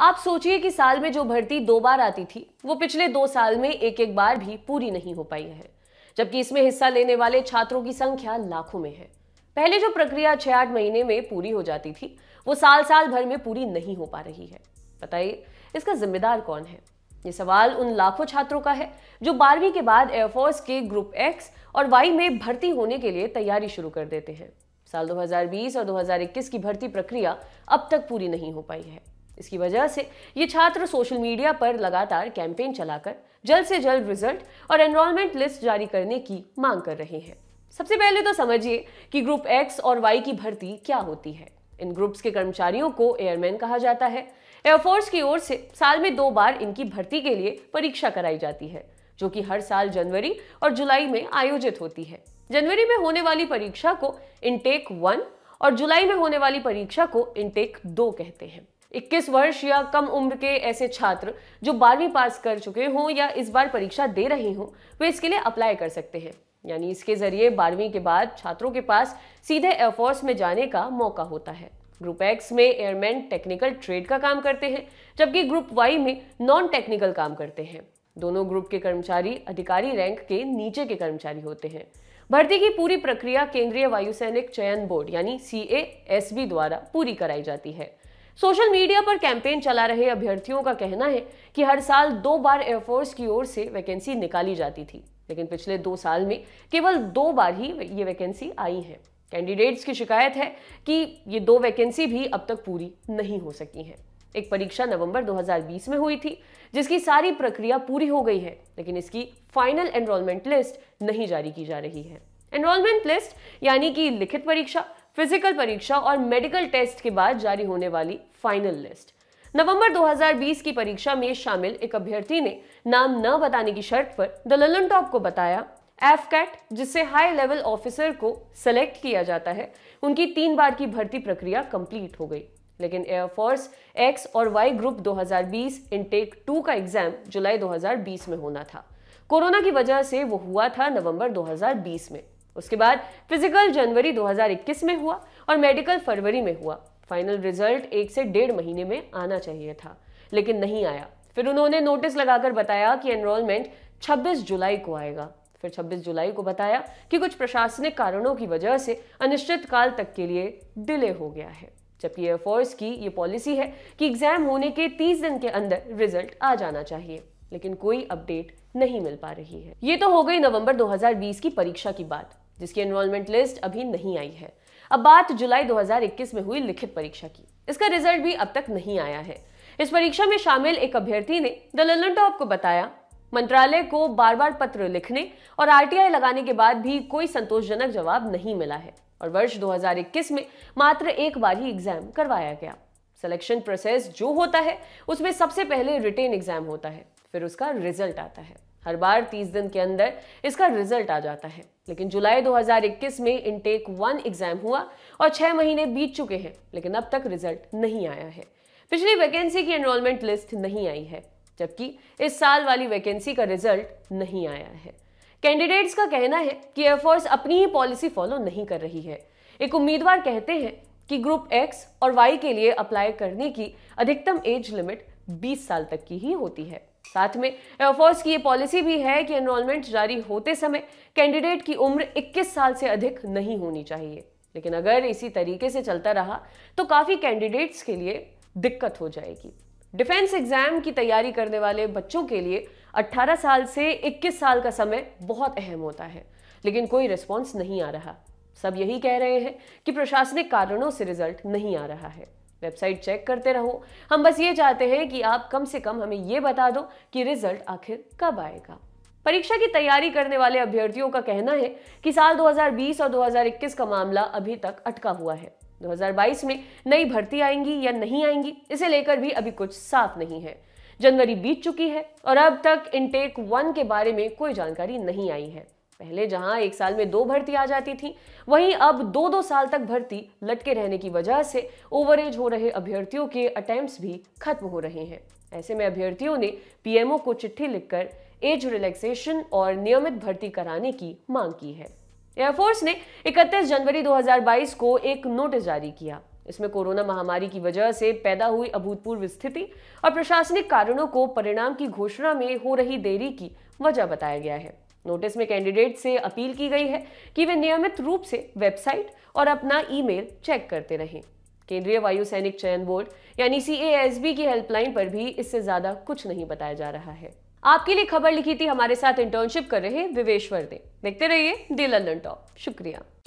आप सोचिए कि साल में जो भर्ती दो बार आती थी वो पिछले दो साल में एक एक बार भी पूरी नहीं हो पाई है जबकि इसमें हिस्सा लेने वाले छात्रों की संख्या लाखों में है पहले जो प्रक्रिया छह आठ महीने में पूरी हो जाती थी वो साल साल भर में पूरी नहीं हो पा रही है बताइए इसका जिम्मेदार कौन है ये सवाल उन लाखों छात्रों का है जो बारहवीं के बाद एयरफोर्स के ग्रुप एक्स और वाई में भर्ती होने के लिए तैयारी शुरू कर देते हैं साल 2020 और 2021 की भर्ती प्रक्रिया अब तक पूरी नहीं हो पाई है इसकी वजह से ये छात्र सोशल मीडिया पर लगातार कैंपेन चलाकर जल्द से जल्द रिजल्ट और एनरोलमेंट लिस्ट जारी करने की मांग कर रहे हैं सबसे पहले तो समझिए कि ग्रुप एक्स और वाई की भर्ती क्या होती है इन ग्रुप्स के कर्मचारियों को एयरमैन कहा जाता है एयरफोर्स की ओर से साल में दो बार इनकी भर्ती के लिए परीक्षा कराई जाती है जो कि हर साल जनवरी और जुलाई में आयोजित होती है जनवरी में होने वाली परीक्षा को इनटेक वन और जुलाई में होने वाली परीक्षा को इनटेक दो कहते हैं 21 वर्ष या कम उम्र के ऐसे छात्र जो बारहवीं पास कर चुके हों या इस बार परीक्षा दे रहे हों वे इसके लिए अप्लाई कर सकते हैं यानी इसके जरिए बारहवीं के बाद छात्रों के पास सीधे एयरफोर्स में जाने का मौका होता है ग्रुप एक्स में एयरमैन टेक्निकल ट्रेड का काम करते हैं जबकि ग्रुप वाई में नॉन टेक्निकल काम करते हैं दोनों ग्रुप के कर्मचारी अधिकारी रैंक के नीचे के कर्मचारी होते हैं भर्ती की पूरी प्रक्रिया केंद्रीय वायुसैनिक चयन बोर्ड यानी सी द्वारा पूरी कराई जाती है सोशल मीडिया पर कैंपेन चला रहे अभ्यर्थियों का कहना है कि हर साल दो बार एयरफोर्स की ओर से वैकेंसी निकाली जाती थी लेकिन पिछले दो साल में केवल दो बार ही ये वैकेंसी आई है कैंडिडेट्स की शिकायत है कि ये दो वैकेंसी भी अब तक पूरी नहीं हो सकी हैं एक परीक्षा नवंबर 2020 में हुई थी जिसकी सारी प्रक्रिया पूरी हो गई है लेकिन इसकी फाइनल एनरोलमेंट लिस्ट नहीं जारी की जा रही है एनरोलमेंट लिस्ट यानी कि लिखित परीक्षा फिजिकल परीक्षा और मेडिकल टेस्ट के बाद जारी होने वाली फाइनल लिस्ट नवंबर 2020 की परीक्षा में शामिल एक अभ्यर्थी ने नाम न बताने की शर्त पर द ललन टॉप को बताया एफ कैट जिससे हाई लेवल ऑफिसर को सेलेक्ट किया जाता है उनकी तीन बार की भर्ती प्रक्रिया कंप्लीट हो गई लेकिन एयरफोर्स एक्स और वाई ग्रुप 2020 इनटेक टू का एग्जाम जुलाई 2020 में होना था कोरोना की वजह से वो हुआ था नवंबर 2020 में उसके बाद फिजिकल जनवरी 2021 में हुआ और मेडिकल फरवरी में हुआ फाइनल रिजल्ट एक से डेढ़ महीने में आना चाहिए था लेकिन नहीं आया फिर उन्होंने नोटिस लगाकर बताया कि एनरोलमेंट 26 जुलाई को आएगा फिर 26 जुलाई को बताया कि कुछ प्रशासनिक कारणों की वजह से अनिश्चितकाल तक के लिए डिले हो गया है जबकि एयरफोर्स की ये पॉलिसी है कि एग्जाम होने के 30 दिन के अंदर रिजल्ट आ जाना चाहिए लेकिन कोई अपडेट नहीं मिल पा रही है ये तो हो गई नवंबर 2020 की परीक्षा की बात जिसकी एनरोलमेंट लिस्ट अभी नहीं आई है अब बात जुलाई 2021 में हुई लिखित परीक्षा की इसका रिजल्ट भी अब तक नहीं आया है इस परीक्षा में शामिल एक अभ्यर्थी ने द ललन टॉप को बताया मंत्रालय को बार बार पत्र लिखने और आरटीआई लगाने के बाद भी कोई संतोषजनक जवाब नहीं मिला है और वर्ष 2021 में मात्र एक बार ही एग्जाम करवाया गया सिलेक्शन प्रोसेस जो होता है उसमें सबसे पहले रिटेन एग्जाम होता है फिर उसका रिजल्ट आता है हर बार 30 दिन के अंदर इसका रिजल्ट आ जाता है लेकिन जुलाई 2021 में इनटेक वन एग्जाम हुआ और छह महीने बीत चुके हैं लेकिन अब तक रिजल्ट नहीं आया है पिछली वैकेंसी की एनरोलमेंट लिस्ट नहीं आई है जबकि इस साल वाली वैकेंसी का रिजल्ट नहीं आया है कैंडिडेट्स का कहना है कि एयरफोर्स अपनी ही पॉलिसी फॉलो नहीं कर रही है एक उम्मीदवार कहते हैं कि ग्रुप एक्स और वाई के लिए अप्लाई करने की अधिकतम एज लिमिट 20 साल तक की ही होती है साथ में एयरफोर्स की ये पॉलिसी भी है कि एनरोलमेंट जारी होते समय कैंडिडेट की उम्र 21 साल से अधिक नहीं होनी चाहिए लेकिन अगर इसी तरीके से चलता रहा तो काफ़ी कैंडिडेट्स के लिए दिक्कत हो जाएगी डिफेंस एग्जाम की तैयारी करने वाले बच्चों के लिए 18 साल से 21 साल का समय बहुत अहम होता है लेकिन कोई रिस्पॉन्स नहीं आ रहा सब यही कह रहे हैं कि प्रशासनिक कारणों से रिजल्ट नहीं आ रहा है वेबसाइट चेक करते रहो हम बस ये चाहते हैं कि आप कम से कम हमें ये बता दो कि रिजल्ट आखिर कब आएगा परीक्षा की तैयारी करने वाले अभ्यर्थियों का कहना है कि साल 2020 और 2021 का मामला अभी तक अटका हुआ है 2022 में नई भर्ती आएंगी या नहीं आएंगी इसे लेकर भी अभी कुछ साफ नहीं है जनवरी बीत चुकी है और अब तक इनटेक वन के बारे में कोई जानकारी नहीं आई है पहले जहां एक साल में दो भर्ती आ जाती थी वहीं अब दो दो साल तक भर्ती लटके रहने की वजह से ओवरेज हो रहे अभ्यर्थियों के अटेम्प्ट भी खत्म हो रहे हैं ऐसे में अभ्यर्थियों ने पीएमओ को चिट्ठी लिखकर एज रिलैक्सेशन और नियमित भर्ती कराने की मांग की है एयरफोर्स ने 31 जनवरी 2022 को एक नोटिस जारी किया इसमें कोरोना महामारी की वजह से पैदा हुई अभूतपूर्व स्थिति और प्रशासनिक कारणों को परिणाम की घोषणा में हो रही देरी की वजह बताया गया है नोटिस में कैंडिडेट से अपील की गई है कि वे नियमित रूप से वेबसाइट और अपना ईमेल चेक करते रहें केंद्रीय वायु सैनिक चयन बोर्ड यानी सी की हेल्पलाइन पर भी इससे ज्यादा कुछ नहीं बताया जा रहा है आपके लिए खबर लिखी थी हमारे साथ इंटर्नशिप कर रहे विवेश्वर वर्दे देखते रहिए दिल लंदन टॉप शुक्रिया